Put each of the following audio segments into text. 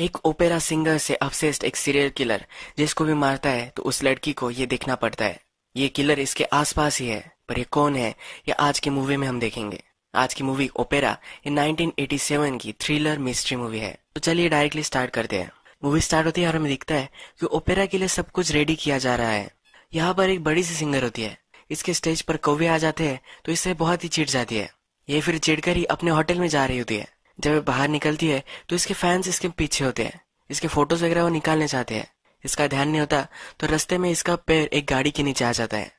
एक opera singer से अफसेस्ट एक सीरियल किलर जिसको भी मारता है तो उस लड़की को ये देखना पड़ता है ये किलर इसके आसपास ही है पर ये कौन है ये आज की मूवी में हम देखेंगे आज की मूवी ओपेरा ये 1987 की थ्रिलर मिस्ट्री मूवी है तो चलिए डायरेक्टली स्टार्ट करते हैं मूवी स्टार्ट होती है और हमें दिखता है कि ओपेरा के लिए सब कुछ रेडी किया जा रहा है यहाँ पर एक बड़ी सी सिंगर होती है इसके स्टेज पर कौवे आ जाते हैं तो इससे बहुत ही चिट जाती है ये फिर चिड़कर ही अपने होटल में जा रही होती है जब बाहर निकलती है तो इसके फैंस इसके पीछे होते हैं इसके फोटोज वगैरह वो निकालने चाहते हैं इसका ध्यान नहीं होता तो रस्ते में इसका पैर एक गाड़ी के नीचे आ जाता है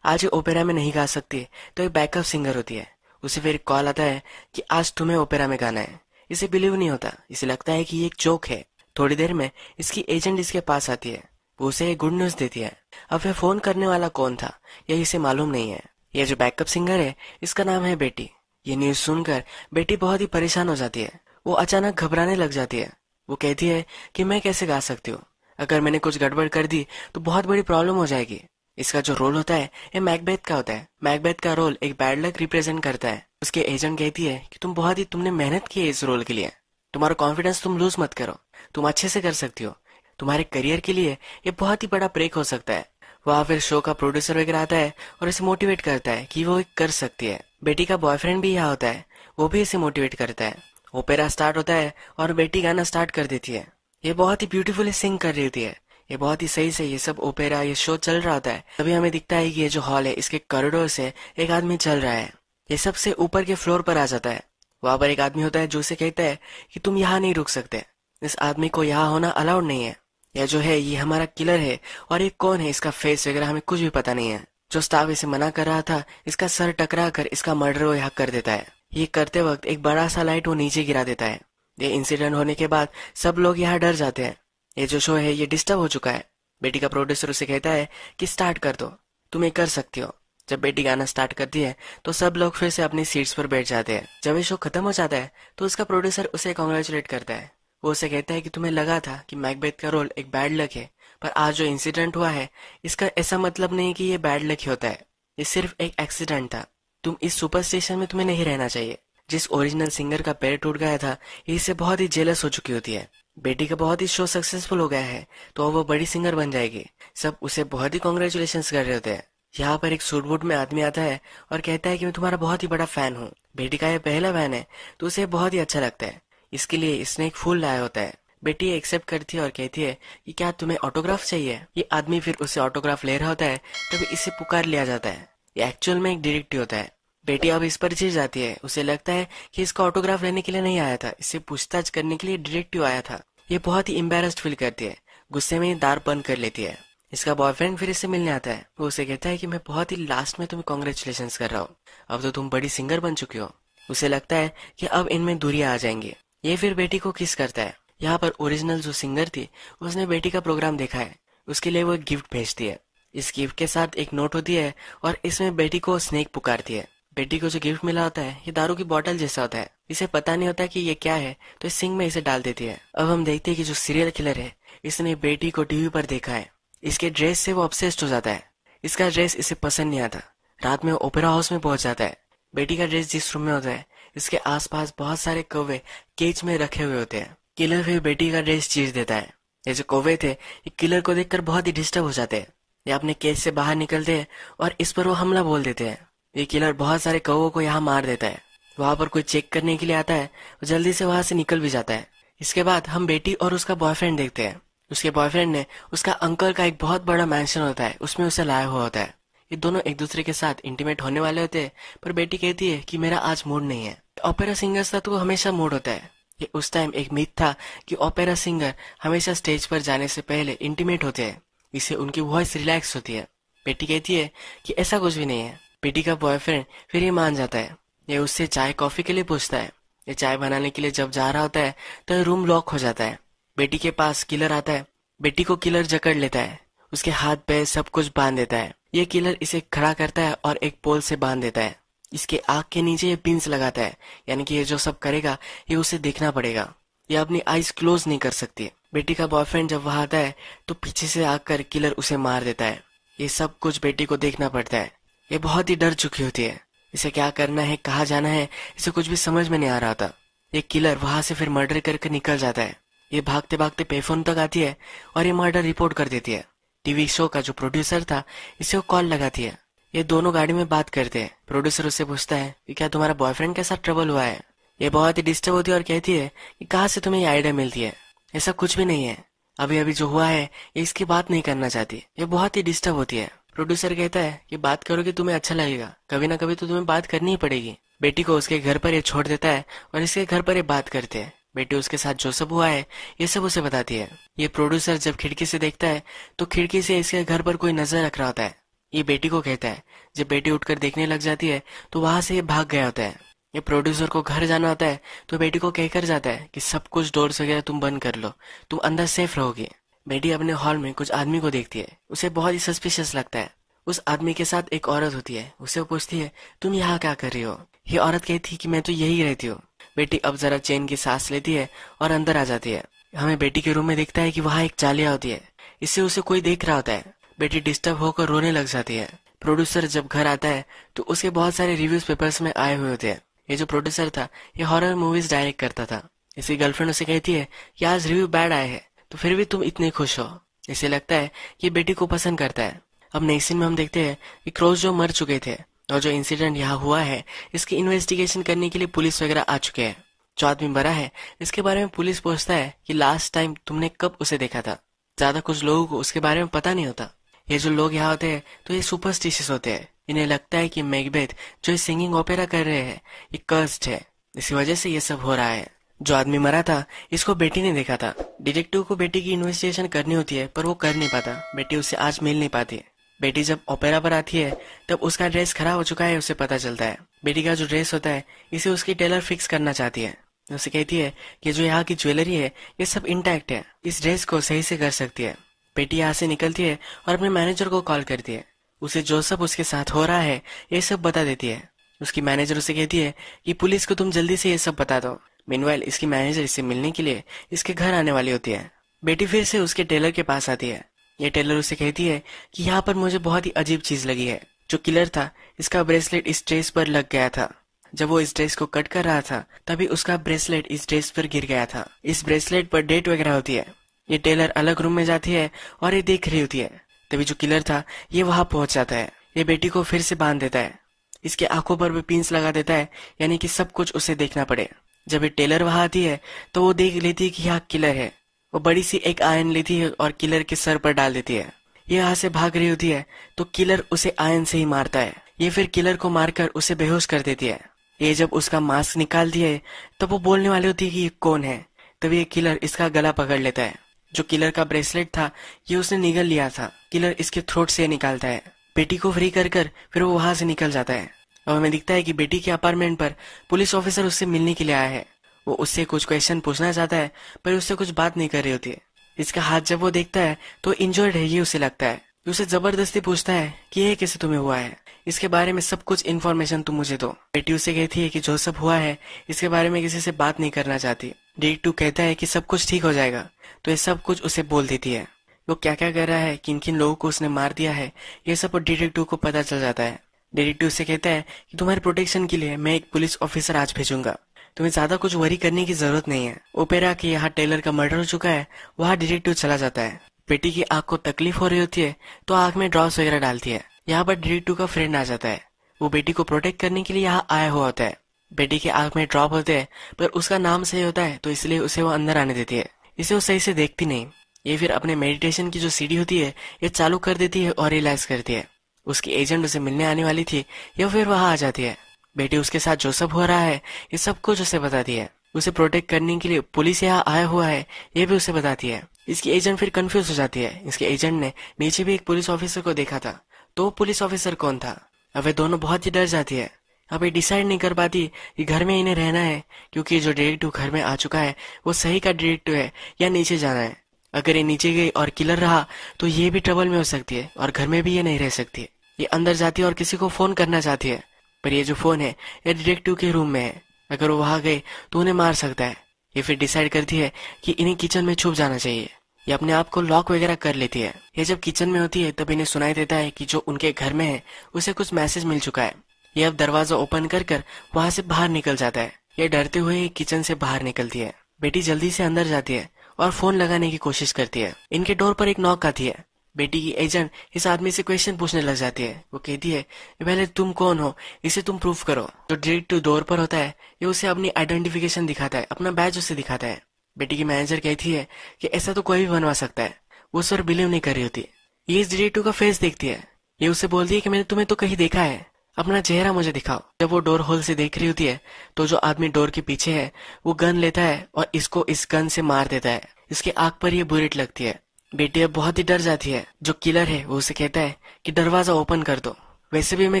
आज ओपेरा में नहीं गा सकती तो एक बैकअप सिंगर होती है उसे फिर कॉल आता है कि आज तुम्हें ओपेरा में गाना है इसे बिलीव नहीं होता इसे लगता है कि ये एक जोक है थोड़ी देर में इसकी एजेंट इसके पास आती है वो उसे एक गुड न्यूज देती है अब यह फोन करने वाला कौन था यह इसे मालूम नहीं है यह जो बैकअप सिंगर है इसका नाम है बेटी ये न्यूज सुनकर बेटी बहुत ही परेशान हो जाती है वो अचानक घबराने लग जाती है वो कहती है कि मैं कैसे गा सकती हूँ अगर मैंने कुछ गड़बड़ कर दी तो बहुत बड़ी प्रॉब्लम हो जाएगी इसका जो रोल होता है ये मैकबेथ का होता है मैकबेथ का रोल एक बैड लक रिप्रेजेंट करता है उसके एजेंट कहती है कि तुम बहुत ही तुमने मेहनत की है इस रोल के लिए तुम्हारा कॉन्फिडेंस तुम लूज मत करो तुम अच्छे से कर सकती हो तुम्हारे करियर के लिए ये बहुत ही बड़ा ब्रेक हो सकता है वहाँ फिर शो का प्रोड्यूसर वगैरह आता है और इसे मोटिवेट करता है कि वो कर सकती है बेटी का बॉयफ्रेंड भी यहाँ होता है वो भी इसे मोटिवेट करता है ओपेरा स्टार्ट होता है और बेटी गाना स्टार्ट कर देती है ये बहुत ही ब्यूटीफुली सिंग कर रही होती है ये बहुत ही सही से ये सब ओपेरा ये शो चल रहा होता है तभी हमें दिखता है कि ये जो हॉल है इसके करोड़ों से एक आदमी चल रहा है ये सबसे ऊपर के फ्लोर पर आ जाता है वहां पर एक आदमी होता है जो उसे कहता है कि तुम यहाँ नहीं रुक सकते इस आदमी को यहाँ होना अलाउड नहीं है यह जो है ये हमारा किलर है और ये कौन है इसका फेस वगैरह हमें कुछ भी पता नहीं है जो स्टाफ इसे मना कर रहा था इसका सर टकरा कर इसका मर्डर वो यहाँ कर देता है ये करते वक्त एक बड़ा सा लाइट वो नीचे गिरा देता है ये इंसिडेंट होने के बाद सब लोग यहाँ डर जाते हैं ये जो शो है ये डिस्टर्ब हो चुका है बेटी का प्रोड्यूसर उसे कहता है कि स्टार्ट कर दो तुम ये कर सकती हो जब बेटी गाना स्टार्ट करती है तो सब लोग फिर से अपनी सीट्स पर बैठ जाते हैं जब ये शो खत्म हो जाता है तो उसका प्रोड्यूसर उसे कॉन्ग्रेचुलेट करता है वो उसे कहता है कि तुम्हें लगा था कि मैकबेथ का रोल एक बैड लक है पर आज जो इंसिडेंट हुआ है इसका ऐसा मतलब नहीं कि ये बैड लक होता है ये सिर्फ एक एक्सीडेंट था तुम इस सुपर स्टेशन में तुम्हें नहीं रहना चाहिए जिस ओरिजिनल सिंगर का पैर टूट गया था इसे बहुत ही जेलस हो चुकी होती है बेटी का बहुत ही शो सक्सेसफुल हो गया है तो वो बड़ी सिंगर बन जाएगी सब उसे बहुत ही कॉन्ग्रेचुलेशन कर रहे होते हैं यहाँ पर एक सूटबूट में आदमी आता है और कहता है कि मैं तुम्हारा बहुत ही बड़ा फैन हूँ बेटी का यह पहला फैन है तो उसे बहुत ही अच्छा लगता है इसके लिए इसने एक फूल लाया होता है बेटी एक्सेप्ट करती है और कहती है कि क्या तुम्हें ऑटोग्राफ चाहिए ये आदमी फिर उसे ऑटोग्राफ ले रहा होता है तभी इसे पुकार लिया जाता है ये एक्चुअल में एक डिरेक्टिव होता है बेटी अब इस पर चिर जाती है उसे लगता है कि इसका ऑटोग्राफ लेने के लिए नहीं आया था इससे पूछताछ करने के लिए डिरेक्टिव आया था ये बहुत ही एम्बेरस्ड फील करती है गुस्से में दार बंद कर लेती है इसका बॉयफ्रेंड फिर इससे मिलने आता है वो उसे कहता है कि मैं बहुत ही लास्ट में तुम्हें कॉन्ग्रेचुलेशन कर रहा हूँ अब तो तुम बड़ी सिंगर बन चुकी हो उसे लगता है कि अब इनमें दूरिया आ जाएंगी ये फिर बेटी को किस करता है यहाँ पर ओरिजिनल जो सिंगर थी उसने बेटी का प्रोग्राम देखा है उसके लिए वो एक गिफ्ट भेजती है इस गिफ्ट के साथ एक नोट होती है और इसमें बेटी को स्नेक पुकारती है बेटी को जो गिफ्ट मिला होता है ये दारू की बोतल जैसा होता है इसे पता नहीं होता कि ये क्या है तो इस सिंग में इसे डाल देती है अब हम देखते हैं कि जो सीरियल किलर है इसने बेटी को टीवी पर देखा है इसके ड्रेस से वो अपसेस्ट हो जाता है इसका ड्रेस इसे पसंद नहीं आता रात में ओपेरा हाउस में पहुंच जाता है बेटी का ड्रेस जिस रूम में होता है इसके आसपास बहुत सारे कौवे केज में रखे हुए होते हैं किलर फिर बेटी का ड्रेस चीज देता है जैसे कोवे थे किलर को देखकर बहुत ही डिस्टर्ब हो जाते हैं ये अपने केस से बाहर निकलते हैं और इस पर वो हमला बोल देते हैं ये किलर बहुत सारे कौ को यहाँ मार देता है वहां पर कोई चेक करने के लिए आता है वो जल्दी से वहां से निकल भी जाता है इसके बाद हम बेटी और उसका बॉयफ्रेंड देखते हैं उसके बॉयफ्रेंड ने उसका अंकल का एक बहुत बड़ा मैंशन होता है उसमें उसे लाया हुआ होता है ये दोनों एक दूसरे के साथ इंटीमेट होने वाले होते हैं पर बेटी कहती है कि मेरा आज मूड नहीं है ऑपेरा सिंगर्स का तो हमेशा मूड होता है कि उस टाइम एक मिथ था कि ओपेरा सिंगर हमेशा स्टेज पर जाने से पहले इंटीमेट होते हैं इससे उनकी वॉइस रिलैक्स होती है बेटी कहती है कि ऐसा कुछ भी नहीं है बेटी का बॉयफ्रेंड फिर ये मान जाता है ये उससे चाय कॉफी के लिए पूछता है ये चाय बनाने के लिए जब जा रहा होता है तो रूम लॉक हो जाता है बेटी के पास किलर आता है बेटी को किलर जकड़ लेता है उसके हाथ पैर सब कुछ बांध देता है ये किलर इसे खड़ा करता है और एक पोल से बांध देता है इसके आग के नीचे ये पिंस लगाता है यानी कि ये जो सब करेगा ये उसे देखना पड़ेगा ये अपनी आईज क्लोज नहीं कर सकती बेटी का बॉयफ्रेंड जब वहां आता है तो पीछे से आकर किलर उसे मार देता है ये सब कुछ बेटी को देखना पड़ता है ये बहुत ही डर चुकी होती है इसे क्या करना है कहा जाना है इसे कुछ भी समझ में नहीं आ रहा था ये किलर वहां से फिर मर्डर करके निकल जाता है ये भागते भागते पेफोन तक आती है और ये मर्डर रिपोर्ट कर देती है टीवी शो का जो प्रोड्यूसर था इसे वो कॉल लगाती है ये दोनों गाड़ी में बात करते हैं प्रोड्यूसर उससे पूछता है कि क्या तुम्हारा बॉयफ्रेंड के साथ ट्रबल हुआ है ये बहुत ही डिस्टर्ब होती है और कहती है कि कहाँ से तुम्हें ये आइडिया मिलती है ऐसा कुछ भी नहीं है अभी अभी जो हुआ है ये इसकी बात नहीं करना चाहती ये बहुत ही डिस्टर्ब होती है प्रोड्यूसर कहता है कि बात करोगे तुम्हें अच्छा लगेगा कभी ना कभी तो तुम्हें बात करनी ही पड़ेगी बेटी को उसके घर पर ये छोड़ देता है और इसके घर पर ये बात करते हैं बेटी उसके साथ जो सब हुआ है ये सब उसे बताती है ये प्रोड्यूसर जब खिड़की से देखता है तो खिड़की से इसके घर पर कोई नजर रख रहा होता है ये बेटी को कहता है जब बेटी उठकर देखने लग जाती है तो वहां से ये भाग गया होता है ये प्रोड्यूसर को घर जाना होता है तो बेटी को कहकर जाता है कि सब कुछ से गया तुम बंद कर लो तुम अंदर सेफ रहोगी बेटी अपने हॉल में कुछ आदमी को देखती है उसे बहुत ही सस्पिशियस लगता है उस आदमी के साथ एक औरत होती है उसे पूछती है तुम यहाँ क्या कर रही हो ये औरत कहती है कि मैं तो यही रहती हूँ बेटी अब जरा चैन की सांस लेती है और अंदर आ जाती है हमें बेटी के रूम में देखता है कि वहाँ एक चालिया होती है इससे उसे कोई देख रहा होता है बेटी डिस्टर्ब होकर रोने लग जाती है प्रोड्यूसर जब घर आता है तो उसके बहुत सारे रिव्यूज पेपर्स में आए हुए होते हैं ये जो प्रोड्यूसर था ये हॉरर मूवीज डायरेक्ट करता था इसी गर्लफ्रेंड उसे कहती है कि आज रिव्यू बैड आए हैं तो फिर भी तुम इतने खुश हो इसे लगता है कि बेटी को पसंद करता है अब नेक्स्ट सीन में हम देखते हैं कि क्रॉस जो मर चुके थे और जो इंसिडेंट यहाँ हुआ है इसकी इन्वेस्टिगेशन करने के लिए पुलिस वगैरह आ चुके हैं जो आदमी मरा है इसके बारे में पुलिस पूछता है कि लास्ट टाइम तुमने कब उसे देखा था ज्यादा कुछ लोगों को उसके बारे में पता नहीं होता ये जो लोग यहाँ होते हैं तो ये सुपरस्टिशियस होते हैं इन्हें लगता है कि मैकबेथ जो सिंगिंग ओपेरा कर रहे हैं ये कर्स्ट है इसी वजह से ये सब हो रहा है जो आदमी मरा था इसको बेटी ने देखा था डिटेक्टिव को बेटी की इन्वेस्टिगेशन करनी होती है पर वो कर नहीं पाता बेटी उसे आज मिल नहीं पाती बेटी जब ओपेरा पर आती है तब उसका ड्रेस खराब हो चुका है उसे पता चलता है बेटी का जो ड्रेस होता है इसे उसकी टेलर फिक्स करना चाहती है उसे कहती है कि जो यहाँ की ज्वेलरी है ये सब इंटैक्ट है इस ड्रेस को सही से कर सकती है पेटी यहाँ से निकलती है और अपने मैनेजर को कॉल करती है उसे जो सब उसके साथ हो रहा है ये सब बता देती है उसकी मैनेजर उसे कहती है कि पुलिस को तुम जल्दी से ये सब बता दो मीनवाइल इसकी मैनेजर इससे मिलने के लिए इसके घर आने वाली होती है बेटी फिर से उसके टेलर के पास आती है ये टेलर उसे कहती है कि यहाँ पर मुझे बहुत ही अजीब चीज लगी है जो किलर था इसका ब्रेसलेट इस ड्रेस पर लग गया था जब वो इस ड्रेस को कट कर रहा था तभी उसका ब्रेसलेट इस ड्रेस पर गिर गया था इस ब्रेसलेट पर डेट वगैरह होती है ये टेलर अलग रूम में जाती है और ये देख रही होती है तभी जो किलर था ये वहां पहुंच जाता है ये बेटी को फिर से बांध देता है इसके आंखों पर भी पींस लगा देता है यानी कि सब कुछ उसे देखना पड़े जब ये टेलर वहां आती है तो वो देख लेती है कि यहाँ किलर है वो बड़ी सी एक आयन लेती है और किलर के सर पर डाल देती है ये यहाँ से भाग रही होती है तो किलर उसे आयन से ही मारता है ये फिर किलर को मारकर उसे बेहोश कर देती है ये जब उसका मास्क निकालती है तब तो वो बोलने वाली होती है कि ये कौन है तभी ये किलर इसका गला पकड़ लेता है जो किलर का ब्रेसलेट था ये उसने निगल लिया था किलर इसके थ्रोट से निकालता है बेटी को फ्री कर कर फिर वो वहां से निकल जाता है अब हमें दिखता है कि बेटी के अपार्टमेंट पर पुलिस ऑफिसर उससे मिलने के लिए आया है वो उससे कुछ क्वेश्चन पूछना चाहता है पर उससे कुछ बात नहीं कर रही होती है इसका हाथ जब वो देखता है तो इंजोर्ड है ये उसे लगता है उसे जबरदस्ती पूछता है कि यह कैसे तुम्हें हुआ है इसके बारे में सब कुछ इन्फॉर्मेशन तुम मुझे दो बेटी उसे कहती है कि जो सब हुआ है इसके बारे में किसी से बात नहीं करना चाहती डेट टू कहता है कि सब कुछ ठीक हो जाएगा तो ये सब कुछ उसे बोल देती है वो क्या क्या कर रहा है किन किन लोगों को उसने मार दिया है ये सब डिटेक्टिव को पता चल जाता है डिटेक्टिव से कहता है कि तुम्हारे प्रोटेक्शन के लिए मैं एक पुलिस ऑफिसर आज भेजूंगा तुम्हें ज्यादा कुछ वरी करने की जरूरत नहीं है ओपेरा के यहाँ टेलर का मर्डर हो चुका है वहाँ डिटेक्टिव चला जाता है बेटी की आंख को तकलीफ हो रही होती है तो आंख में ड्रॉप्स वगैरह डालती है यहाँ पर डिटेक्टिव का फ्रेंड आ जाता है वो बेटी को प्रोटेक्ट करने के लिए यहाँ आया हुआ होता है बेटी के आंख में ड्रॉप होते हैं पर उसका नाम सही होता है तो इसलिए उसे वो अंदर आने देती है इसे वो सही से देखती नहीं ये फिर अपने मेडिटेशन की जो सीढ़ी होती है ये चालू कर देती है और रिलैक्स करती है उसकी एजेंट उसे मिलने आने वाली थी या फिर वहां आ जाती है बेटी उसके साथ जो सब हो रहा है ये सब कुछ उसे बताती है उसे प्रोटेक्ट करने के लिए पुलिस यहाँ आया हुआ है ये भी उसे बताती है इसकी एजेंट फिर कंफ्यूज हो जाती है इसके एजेंट ने नीचे भी एक पुलिस ऑफिसर को देखा था तो पुलिस ऑफिसर कौन था अब वे दोनों बहुत ही डर जाती है अब ये डिसाइड नहीं कर पाती कि घर में इन्हें रहना है क्योंकि जो डिरेक्टिव घर में आ चुका है वो सही का डिरेक्टिव है या नीचे जाना है अगर ये नीचे गई और किलर रहा तो ये भी ट्रबल में हो सकती है और घर में भी ये नहीं रह सकती है ये अंदर जाती है और किसी को फोन करना चाहती है पर ये जो फोन है ये डिरेक्टिव के रूम में है अगर वो वहां गए तो उन्हें मार सकता है ये फिर डिसाइड करती है कि इन्हें किचन में छुप जाना चाहिए ये अपने आप को लॉक वगैरह कर लेती है ये जब किचन में होती है तब इन्हें सुनाई देता है कि जो उनके घर में है उसे कुछ मैसेज मिल चुका है ये अब दरवाजा ओपन कर कर वहां से बाहर निकल जाता है ये डरते हुए किचन से बाहर निकलती है बेटी जल्दी से अंदर जाती है और फोन लगाने की कोशिश करती है इनके डोर पर एक नॉक आती है बेटी की एजेंट इस आदमी से क्वेश्चन पूछने लग जाती है वो कहती है पहले तुम कौन हो इसे तुम प्रूफ करो जो डिरेक्टिव डोर पर होता है ये उसे अपनी आइडेंटिफिकेशन दिखाता है अपना बैच उसे दिखाता है बेटी की मैनेजर कहती है कि ऐसा तो कोई भी बनवा सकता है वो सर बिलीव नहीं कर रही होती ये इस टू का फेस देखती है ये उसे बोलती है कि मैंने तुम्हें तो कहीं देखा है अपना चेहरा मुझे दिखाओ जब वो डोर होल से देख रही होती है तो जो आदमी डोर के पीछे है वो गन लेता है और इसको इस गन से मार देता है इसके आग पर ये बुलेट लगती है बेटी अब बहुत ही डर जाती है जो किलर है वो उसे कहता है कि दरवाजा ओपन कर दो वैसे भी मैं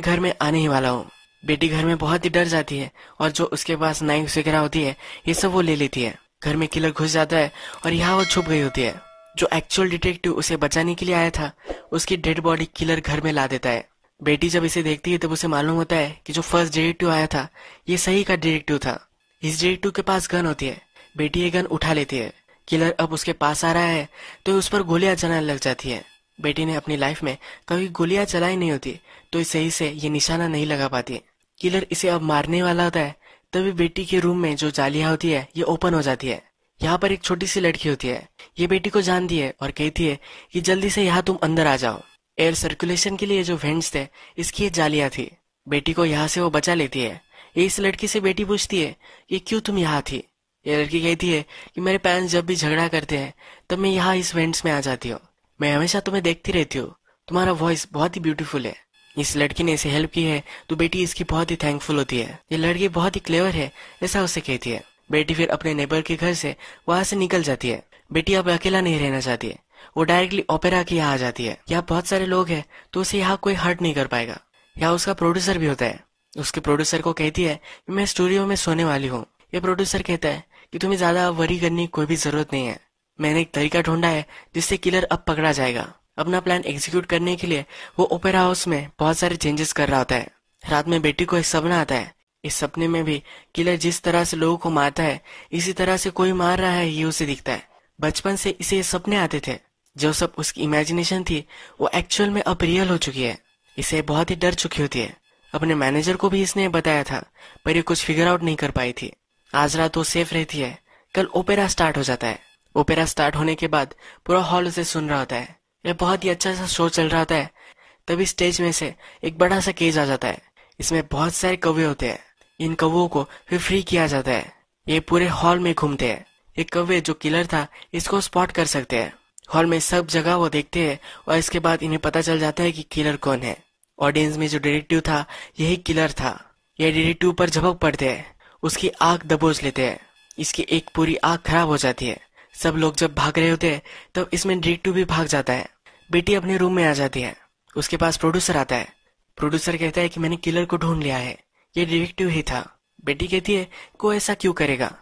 घर में आने ही वाला हूँ बेटी घर में बहुत ही डर जाती है और जो उसके पास नाइफ वगैरह होती है ये सब वो ले लेती है घर में किलर घुस जाता है और यहाँ वो छुप गई होती है जो एक्चुअल डिटेक्टिव उसे बचाने के लिए आया था उसकी डेड बॉडी किलर घर में ला देता है बेटी जब इसे देखती है तब उसे मालूम होता है कि जो फर्स्ट डिरेक्टिव आया था ये सही का डिरेक्टिव था इस डिरेक्टिव के पास गन होती है बेटी ये गन उठा लेती है किलर अब उसके पास आ रहा है तो उस पर गोलियां चलाने लग जाती है बेटी ने अपनी लाइफ में कभी गोलियां चलाई नहीं होती तो सही से ये निशाना नहीं लगा पाती किलर इसे अब मारने वाला होता है तभी बेटी के रूम में जो जालिया होती है ये ओपन हो जाती है यहाँ पर एक छोटी सी लड़की होती है ये बेटी को जानती है और कहती है कि जल्दी से यहाँ तुम अंदर आ जाओ एयर सर्कुलेशन के लिए जो वेंट्स थे इसकी ये जालियां थी बेटी को यहाँ से वो बचा लेती है इस लड़की से बेटी पूछती है कि क्यों तुम यहाँ थी ये लड़की कहती है कि मेरे पेरेंट्स जब भी झगड़ा करते हैं तब मैं यहाँ इस वेंट्स में आ जाती हूँ मैं हमेशा तुम्हें देखती रहती हूँ तुम्हारा वॉइस बहुत ही ब्यूटीफुल है इस लड़की ने इसे हेल्प की है तो बेटी इसकी बहुत ही थैंकफुल होती है ये लड़की बहुत ही क्लेवर है ऐसा उसे कहती है बेटी फिर अपने नेबर के घर से वहां से निकल जाती है बेटी अब अकेला नहीं रहना चाहती है वो डायरेक्टली ओपेरा की यहाँ आ जाती है यहाँ बहुत सारे लोग हैं तो उसे यहाँ कोई हर्ट नहीं कर पाएगा यहाँ उसका प्रोड्यूसर भी होता है उसके प्रोड्यूसर को कहती है कि मैं स्टूडियो में सोने वाली हूँ ये प्रोड्यूसर कहता है कि तुम्हें ज्यादा वरी करने की कोई भी जरूरत नहीं है मैंने एक तरीका ढूंढा है जिससे किलर अब पकड़ा जाएगा अपना प्लान एग्जीक्यूट करने के लिए वो ओपेरा हाउस में बहुत सारे चेंजेस कर रहा होता है रात में बेटी को एक सपना आता है इस सपने में भी किलर जिस तरह से लोगों को मारता है इसी तरह से कोई मार रहा है ये उसे दिखता है बचपन से इसे सपने आते थे जो सब उसकी इमेजिनेशन थी वो एक्चुअल में अब रियल हो चुकी है इसे बहुत ही डर चुकी होती है अपने मैनेजर को भी इसने बताया था पर ये कुछ फिगर आउट नहीं कर पाई थी आज रात वो सेफ रहती है कल ओपेरा स्टार्ट हो जाता है ओपेरा स्टार्ट होने के बाद पूरा हॉल उसे सुन रहा होता है यह बहुत ही अच्छा सा शो चल रहा होता है तभी स्टेज में से एक बड़ा सा केज आ जाता है इसमें बहुत सारे कौवे होते हैं इन कौओ को फिर फ्री किया जाता है ये पूरे हॉल में घूमते हैं एक कौवे जो किलर था इसको स्पॉट कर सकते हैं हॉल में सब जगह वो देखते हैं और इसके बाद इन्हें पता चल जाता है कि किलर कौन है ऑडियंस में जो डिटेक्टिव था यही किलर था यह डिटेक्टिव पर झपक पड़ते हैं उसकी आग दबोच लेते हैं इसकी एक पूरी आग खराब हो जाती है सब लोग जब भाग रहे होते हैं तब तो इसमें डिटेक्टिव भी भाग जाता है बेटी अपने रूम में आ जाती है उसके पास प्रोड्यूसर आता है प्रोड्यूसर कहता है कि मैंने किलर को ढूंढ लिया है ये डिटेक्टिव ही था बेटी कहती है को ऐसा क्यों करेगा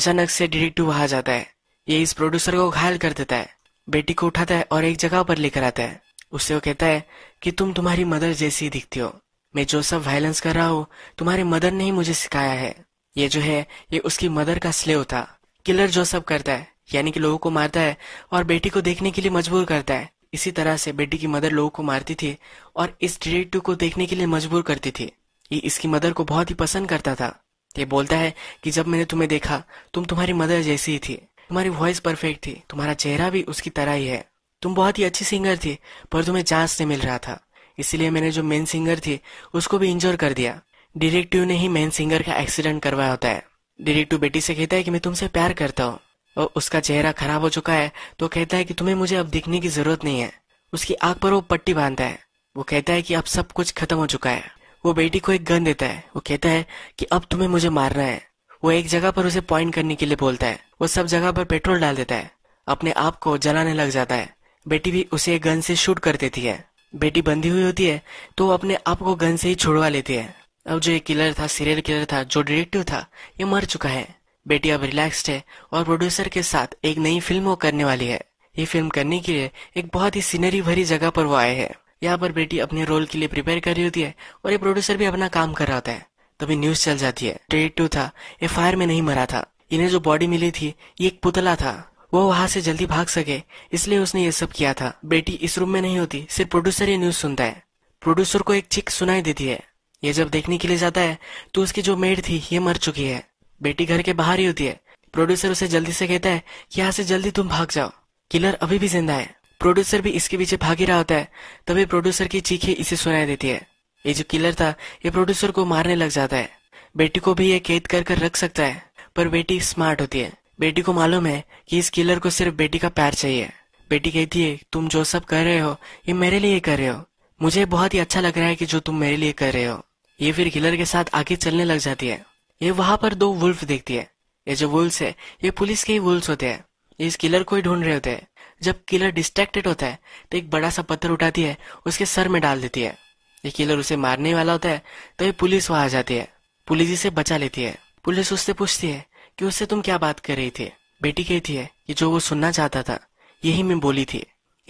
अचानक से डिटेक्टिव वहां जाता है ये इस प्रोड्यूसर को घायल कर देता है बेटी को उठाता है और एक जगह पर लेकर आता है उससे वो कहता है कि तुम तुम्हारी मदर जैसी दिखती हो मैं जो सब वायलेंस कर रहा हूँ तुम्हारे मदर ने ही मुझे सिखाया है ये जो है ये उसकी मदर का स्लेव था किलर जो सब करता है यानी कि लोगों को मारता है और बेटी को देखने के लिए मजबूर करता है इसी तरह से बेटी की मदर लोगों को मारती थी और इस डिटेक्टिव को देखने के लिए मजबूर करती थी ये इसकी मदर को बहुत ही पसंद करता था ये बोलता है कि जब मैंने तुम्हें देखा तुम तुम्हारी मदर जैसी ही थी तुम्हारी वॉइस परफेक्ट थी तुम्हारा चेहरा भी उसकी तरह ही है तुम बहुत ही अच्छी सिंगर थी पर तुम्हें चांस नहीं मिल रहा था इसीलिए मैंने जो मेन सिंगर थी उसको भी इंजोर कर दिया डिरेक्टिव ने ही मेन सिंगर का एक्सीडेंट करवाया होता है डिरेक्टिव बेटी से कहता है कि मैं तुमसे प्यार करता हूँ और उसका चेहरा खराब हो चुका है तो कहता है कि तुम्हें मुझे अब दिखने की जरूरत नहीं है उसकी आग पर वो पट्टी बांधता है वो कहता है कि अब सब कुछ खत्म हो चुका है वो बेटी को एक गन देता है वो कहता है कि अब तुम्हें मुझे मारना है वो एक जगह पर उसे पॉइंट करने के लिए बोलता है वो सब जगह पर पेट्रोल डाल देता है अपने आप को जलाने लग जाता है बेटी भी उसे गन से शूट कर देती है बेटी बंधी हुई होती है तो वो अपने आप को गन से ही छुड़वा लेती है अब जो ये किलर था सीरियल किलर था जो डिटेक्टिव था ये मर चुका है बेटी अब रिलैक्स्ड है और प्रोड्यूसर के साथ एक नई फिल्म वो करने वाली है ये फिल्म करने के लिए एक बहुत ही सीनरी भरी जगह पर वो आए हैं यहाँ पर बेटी अपने रोल के लिए प्रिपेयर कर रही होती है और ये प्रोड्यूसर भी अपना काम कर रहा होता है तभी न्यूज चल जाती है ट्रेड टू था ये फायर में नहीं मरा था इन्हें जो बॉडी मिली थी ये एक पुतला था वो वहां से जल्दी भाग सके इसलिए उसने ये सब किया था बेटी इस रूम में नहीं होती सिर्फ प्रोड्यूसर ये न्यूज सुनता है प्रोड्यूसर को एक चिक सुनाई देती है ये जब देखने के लिए जाता है तो उसकी जो मेड थी ये मर चुकी है बेटी घर के बाहर ही होती है प्रोड्यूसर उसे जल्दी से कहता है कि यहाँ से जल्दी तुम भाग जाओ किलर अभी भी जिंदा है प्रोड्यूसर भी इसके पीछे भाग ही रहा होता है तभी प्रोड्यूसर की चीखें इसे सुनाई देती है ये जो किलर था ये प्रोड्यूसर को मारने लग जाता है बेटी को भी ये कैद कर कर रख सकता है पर बेटी स्मार्ट होती है बेटी को मालूम है कि इस किलर को सिर्फ बेटी का प्यार चाहिए बेटी कहती है तुम जो सब कर रहे हो ये मेरे लिए कर रहे हो मुझे बहुत ही अच्छा लग रहा है कि जो तुम मेरे लिए कर रहे हो ये फिर किलर के साथ आगे चलने लग जाती है ये वहां पर दो वुल्फ देखती है ये जो वुल्फ है ये पुलिस के ही वुल्फ होते हैं ये इस किलर को ही ढूंढ रहे होते हैं जब किलर डिस्ट्रैक्टेड होता है तो एक बड़ा सा पत्थर उठाती है उसके सर में डाल देती है ये किलर उसे मारने वाला होता है तो ये पुलिस वहां आ जाती है पुलिस इसे बचा लेती है पुलिस उससे पूछती है कि उससे तुम क्या बात कर रही थी बेटी कहती है कि जो वो सुनना चाहता था यही मैं बोली थी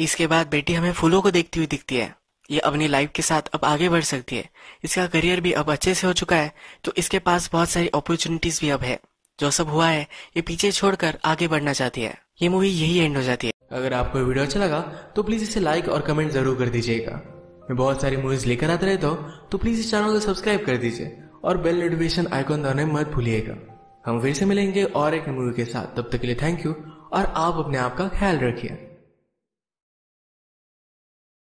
इसके बाद बेटी हमें फूलों को देखती हुई दिखती है ये अपनी लाइफ के साथ अब आगे बढ़ सकती है इसका करियर भी अब अच्छे से हो चुका है तो इसके पास बहुत सारी अपॉर्चुनिटीज भी अब है जो सब हुआ है ये पीछे छोड़कर आगे बढ़ना चाहती है ये मूवी यही एंड हो जाती है अगर आपको वीडियो अच्छा लगा तो प्लीज इसे लाइक और कमेंट जरूर कर दीजिएगा मैं बहुत सारी मूवीज लेकर आता रहता हूँ तो प्लीज तो इस चैनल को सब्सक्राइब कर दीजिए और बेल नोटिफिकेशन आइकॉन दबाने मत भूलिएगा हम फिर से मिलेंगे और एक मूवी के साथ तब तक के लिए थैंक यू और आप अपने आप का ख्याल रखिए